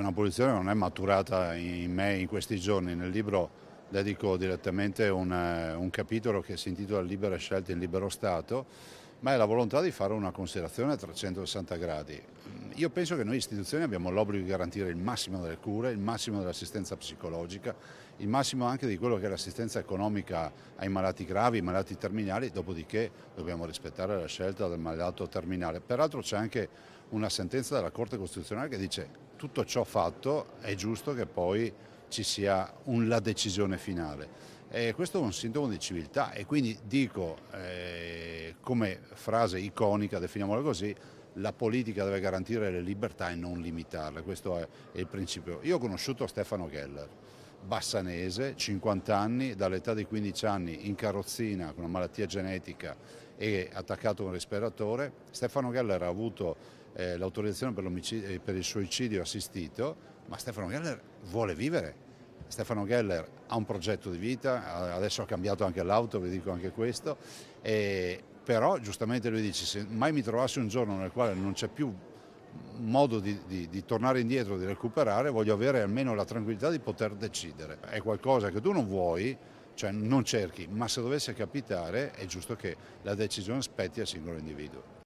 una posizione che non è maturata in me in questi giorni. Nel libro dedico direttamente un, eh, un capitolo che si intitola Libera scelta in libero Stato, ma è la volontà di fare una considerazione a 360 gradi. Io penso che noi istituzioni abbiamo l'obbligo di garantire il massimo delle cure, il massimo dell'assistenza psicologica, il massimo anche di quello che è l'assistenza economica ai malati gravi, ai malati terminali, dopodiché dobbiamo rispettare la scelta del malato terminale. Peraltro c'è anche una sentenza della Corte Costituzionale che dice tutto ciò fatto è giusto che poi ci sia la decisione finale. E questo è un sintomo di civiltà e quindi dico, eh, come frase iconica, definiamola così, la politica deve garantire le libertà e non limitarle, questo è, il principio. Io ho conosciuto Stefano Keller, bassanese, 50 anni, dall'età di 15 anni in carrozzina con una malattia genetica e attaccato a un respiratore. Stefano Keller ha avuto eh, l'autorizzazione per, eh, per il suicidio assistito, ma Stefano Keller vuole vivere, Stefano Geller ha un progetto di vita, adesso ha cambiato anche l'auto, vi dico anche questo, e, però giustamente lui dice se mai mi trovassi un giorno nel quale non c'è più modo di, di, di, tornare indietro, di recuperare, voglio avere almeno la tranquillità di poter decidere. È qualcosa che tu non vuoi, cioè non cerchi, ma se dovesse capitare è giusto che la decisione spetti al singolo individuo.